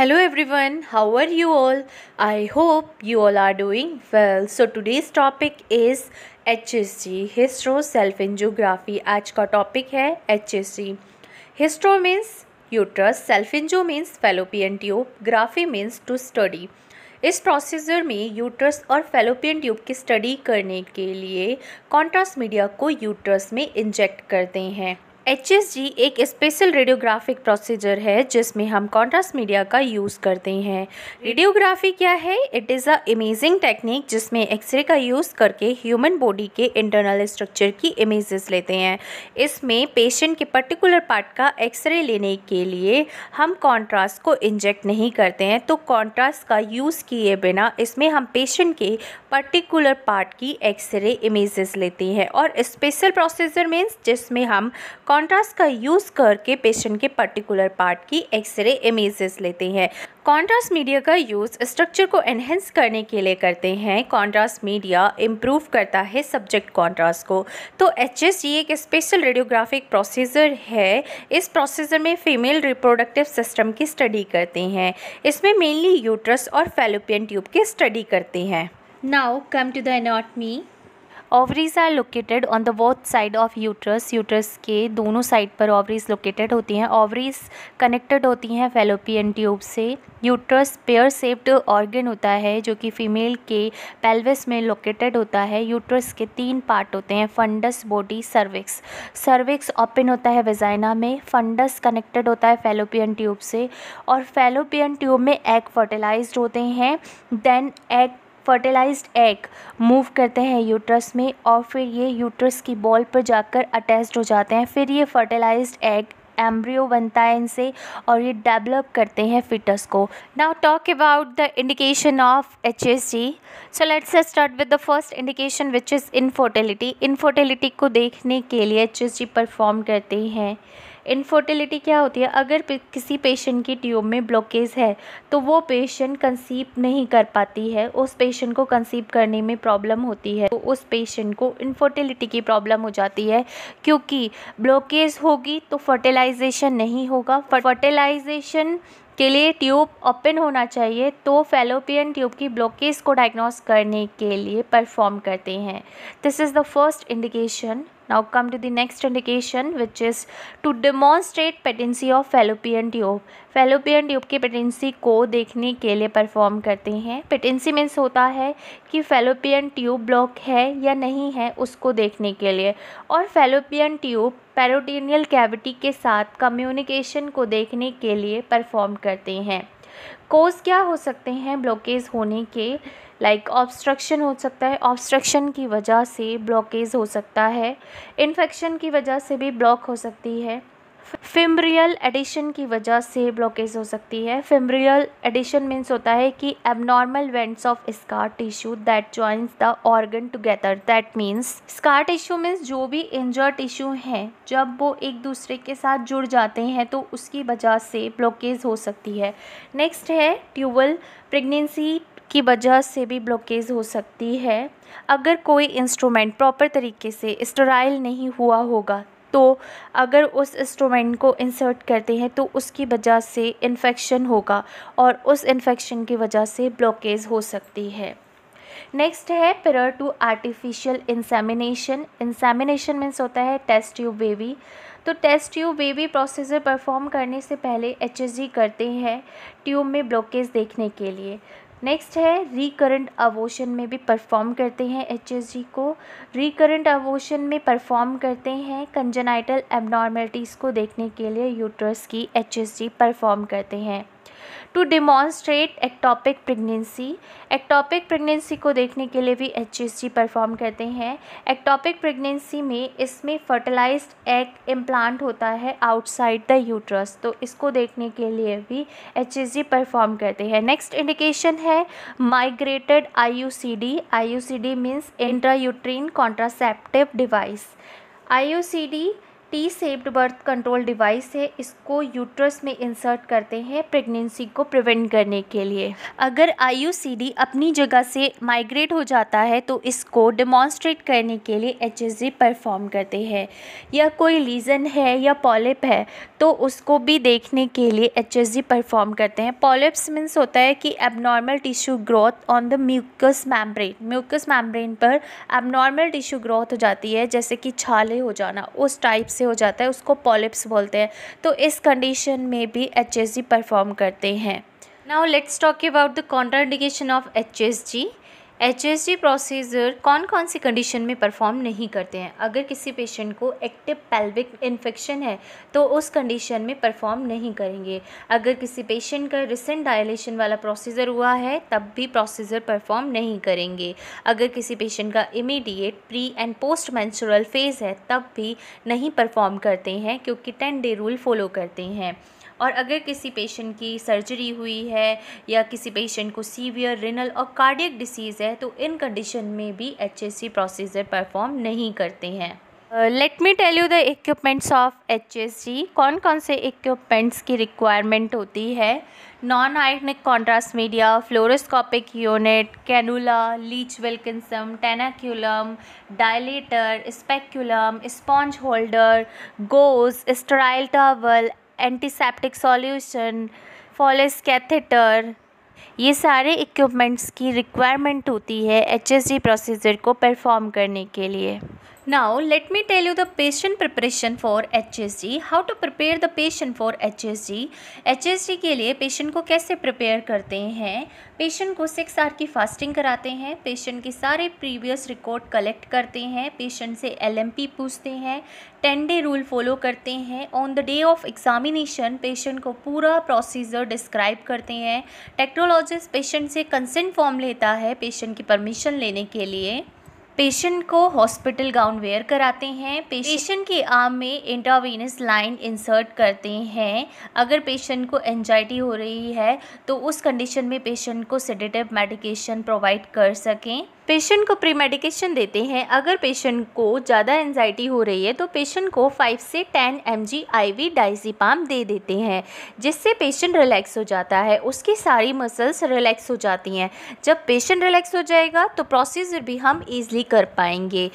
Hello everyone, how are you all? I hope you all are doing well. So today's topic is HSG, Histro Self Angiography. आज का topic है HSG. Histro means uterus, self angio means fallopian tube, graphy means to study. इस procedure में uterus और fallopian tube की study करने के लिए कॉन्ट्रास्ट मीडिया को यूट्रस में इंजेक्ट करते हैं एच एक स्पेशल रेडियोग्राफिक प्रोसीजर है जिसमें हम कॉन्ट्रास्ट मीडिया का यूज़ करते हैं रेडियोग्राफी क्या है it is a imaging technique जिसमें एक्सरे का यूज़ करके ह्यूमन बॉडी के इंटरनल स्ट्रक्चर की इमेजेस लेते हैं इसमें पेशेंट के पर्टिकुलर पार्ट का एक्सरे लेने के लिए हम कॉन्ट्रास्ट को इंजेक्ट नहीं करते हैं तो कॉन्ट्रास्ट का यूज़ किए बिना इसमें हम पेशेंट के पर्टिकुलर पार्ट की एक्सरे इमेजेस लेते हैं और स्पेशल प्रोसीजर मीन्स जिसमें हम कॉन्ट्रास्ट का यूज़ करके पेशेंट के पर्टिकुलर पार्ट की एक्सरे इमेजेस लेते हैं कॉन्ट्रास्ट मीडिया का यूज़ स्ट्रक्चर को एनहेंस करने के लिए करते हैं कॉन्ट्रास्ट मीडिया इम्प्रूव करता है सब्जेक्ट कॉन्ट्रास्ट को तो एच एस जी एक स्पेशल रेडियोग्राफिक प्रोसीजर है इस प्रोसीजर में फीमेल रिप्रोडक्टिव सिस्टम की स्टडी करते हैं इसमें मेनली यूट्रस और फेलोपियन ट्यूब की स्टडी करते हैं now come to the me ovaries are located on the both side of uterus uterus के दोनों साइड पर ओवरीज लोकेटेड होती हैं ओवरीज कनेक्टेड होती हैं फेलोपियन ट्यूब से यूट्रस पेयर सेप्ड ऑर्गन होता है जो कि फीमेल के पेल्विस में लोकेटेड होता है यूट्रस के तीन पार्ट होते हैं fundus body cervix cervix open होता है वेजाइना में फंडस कनेक्टेड होता है फेलोपियन ट्यूब से और फेलोपियन ट्यूब में एग फर्टिलाइज्ड होते हैं then egg fertilised egg move करते हैं यूट्रस में और फिर ये यूट्रस की बॉल पर जाकर अटैच्ड हो जाते हैं फिर ये फर्टिलाइज्ड एग एम्ब्रियो बनता है इनसे और ये डेवलप करते हैं फिटस को now talk about the indication of H S G so let's start with the first indication which is infertility infertility को देखने के लिए एच एस जी परफॉर्म करते हैं इनफर्टिलिटी क्या होती है अगर किसी पेशेंट की ट्यूब में ब्लॉकेज है तो वो पेशेंट कंसीव नहीं कर पाती है उस पेशेंट को कंसीव करने में प्रॉब्लम होती है तो उस पेशेंट को इनफर्टिलिटी की प्रॉब्लम हो जाती है क्योंकि ब्लॉकेज होगी तो फर्टिलाइजेशन नहीं होगा फर्टिलाइजेशन के लिए ट्यूब ओपन होना चाहिए तो फेलोपियन ट्यूब की ब्लॉकेज को डायग्नोस करने के लिए परफॉर्म करते हैं this is the first indication Now come to the next indication which is to demonstrate patency of fallopian tube. fallopian tube की patency को देखने के लिए perform करते हैं patency means होता है कि fallopian tube block है या नहीं है उसको देखने के लिए और fallopian tube पैरोटीनियल कैविटी के साथ कम्युनिकेशन को देखने के लिए परफॉर्म करते हैं कोज क्या हो सकते हैं ब्लॉकेज होने के लाइक like ऑब्स्ट्रक्शन हो सकता है ऑब्स्ट्रक्शन की वजह से ब्लॉकेज हो सकता है इन्फेक्शन की वजह से भी ब्लॉक हो सकती है फिमरियल एडिशन की वजह से ब्लॉकेज हो सकती है फिमरियल एडिशन मीन्स होता है कि abnormal bands of scar tissue that joins the organ together that means scar tissue means जो भी इंजर्ड टिश्यू हैं जब वो एक दूसरे के साथ जुड़ जाते हैं तो उसकी वजह से ब्लॉकेज हो सकती है नेक्स्ट है ट्यूबल प्रेगनेंसी की वजह से भी ब्लॉकेज हो सकती है अगर कोई इंस्ट्रूमेंट प्रॉपर तरीके से स्टराइल नहीं हुआ होगा तो अगर उस इंस्ट्रूमेंट को इंसर्ट करते हैं तो उसकी वजह से इन्फेक्शन होगा और उस इन्फेक्शन की वजह से ब्लॉकेज हो सकती है नेक्स्ट है prior to artificial insemination insemination means होता है टेस्ट ट्यूब बेबी तो test tube baby procedure perform करने से पहले एच करते हैं ट्यूब में ब्लॉकेज देखने के लिए नेक्स्ट है रिकरेंट अवोशन में भी परफॉर्म करते हैं एच को रिकरेंट अवोशन में परफॉर्म करते हैं कंजनाइटल एबनॉर्मेलिटीज़ को देखने के लिए यूट्रस की एच परफॉर्म करते हैं to demonstrate ectopic pregnancy ectopic pregnancy को देखने के लिए भी एच परफॉर्म करते हैं एक्टॉपिक प्रेगनेंसी में इसमें फर्टिलाइज एग इम्प्लांट होता है आउटसाइड द यूट्रस तो इसको देखने के लिए भी एच परफॉर्म करते हैं नेक्स्ट इंडिकेशन है migrated I U C D I U C D means intrauterine contraceptive device I U C D T shaped birth control device है इसको यूट्रस में इंसर्ट करते हैं प्रेगनेंसी को प्रिवेंट करने के लिए अगर आयु अपनी जगह से माइग्रेट हो जाता है तो इसको डिमॉन्स्ट्रेट करने के लिए एच परफॉर्म करते हैं या कोई लीजन है या पॉलिप है तो उसको भी देखने के लिए एच परफॉर्म करते हैं पॉलिप्स मीन्स होता है कि abnormal tissue growth on the mucous membrane mucous membrane पर एबनॉर्मल टिश्यू ग्रोथ हो जाती है जैसे कि छाले हो जाना उस टाइप से हो जाता है उसको पॉलिप्स बोलते हैं तो इस कंडीशन में भी एच परफॉर्म करते हैं now let's talk about the contraindication of H S G H procedure कौन कौन सी कंडीशन में परफॉर्म नहीं करते हैं अगर किसी पेशेंट को एक्टिव पेल्विक इन्फेक्शन है तो उस कंडीशन में परफॉर्म नहीं करेंगे अगर किसी पेशेंट का रिसेंट डायलेशन वाला प्रोसीजर हुआ है तब भी प्रोसीजर परफॉर्म नहीं करेंगे अगर किसी पेशेंट का immediate pre and post menstrual phase है तब भी नहीं परफॉर्म करते हैं क्योंकि टेन डे रूल फॉलो करते हैं और अगर किसी पेशेंट की सर्जरी हुई है या किसी पेशेंट को सीवियर रिनल और कार्डियक डिसीज़ है तो इन कंडीशन में भी एच प्रोसीजर परफॉर्म नहीं करते हैं let me tell you the equipments of H S कौन कौन से इक्विपमेंट्स की रिक्वायरमेंट होती है non ionic contrast media fluoroscopic unit cannula Leech Wilkinson tenaculum dilator speculum sponge holder gauze sterile towel antiseptic solution Foley's catheter ये सारे equipments की requirement होती है एच प्रोसीजर को परफॉर्म करने के लिए patient let for H S D how to for the patient for H S D H S D के लिए पेशेंट को कैसे प्रिपेयर करते हैं पेशेंट को सिक्स आर की फास्टिंग कराते हैं पेशेंट के सारे प्रीवियस रिकॉर्ड कलेक्ट करते हैं पेशेंट से एलएमपी पूछते हैं टेन डे रूल फॉलो करते हैं on the day of examination patient को पूरा प्रोसीजर डिस्क्राइब करते हैं टेक्नोलॉजिस्ट पेशेंट से कंसेंट फॉर्म लेता है पेशेंट की परमिशन लेने के लिए पेशेंट को हॉस्पिटल गाउन वेयर कराते हैं पेशेंट के आर्म में इंट्रावीनस लाइन इंसर्ट करते हैं अगर पेशेंट को एनजाइटी हो रही है तो उस कंडीशन में पेशेंट को सेडेटिव मेडिकेशन प्रोवाइड कर सकें पेशेंट को प्री मेडिकेशन देते हैं अगर पेशेंट को ज़्यादा एनजाइटी हो रही है तो पेशेंट को 5 से 10 M G I V diazepam दे देते हैं जिससे पेशेंट रिलैक्स हो जाता है उसकी सारी मसल्स रिलैक्स हो जाती हैं जब पेशेंट रिलैक्स हो जाएगा तो प्रोसीजर भी हम ईजिली कर पाएंगे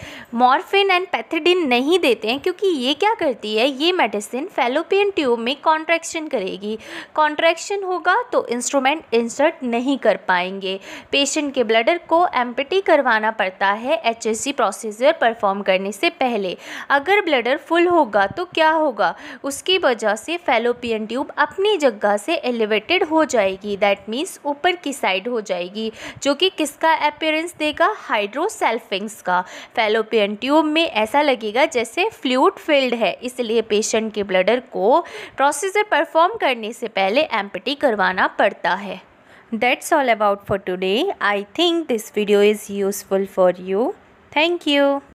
मॉर्फिन एंड पैथेडिन नहीं देते हैं क्योंकि ये क्या करती है ये मेडिसिन फेलोपियन ट्यूब में कॉन्ट्रैक्शन करेगी कॉन्ट्रैक्शन होगा तो इंस्ट्रूमेंट इंसर्ट नहीं कर पाएंगे पेशेंट के ब्लडर को एम्पिटी करवाना पड़ता है सी प्रोसीजर परफॉर्म करने से पहले अगर ब्लडर फुल होगा तो क्या होगा उसकी वजह से फैलोपियन ट्यूब अपनी जगह से एलिवेटेड हो जाएगी दैट मीन्स ऊपर की साइड हो जाएगी जो कि किसका अपेयरेंस देगा हाइड्रोसेल्फिंग्स का फैलोपियन ट्यूब में ऐसा लगेगा जैसे फ्लूड फिल्ड है इसलिए पेशेंट के ब्लडर को प्रोसीजर परफॉर्म करने से पहले एम्पटी करवाना पड़ता है That's all about for today. I think this video is useful for you. Thank you.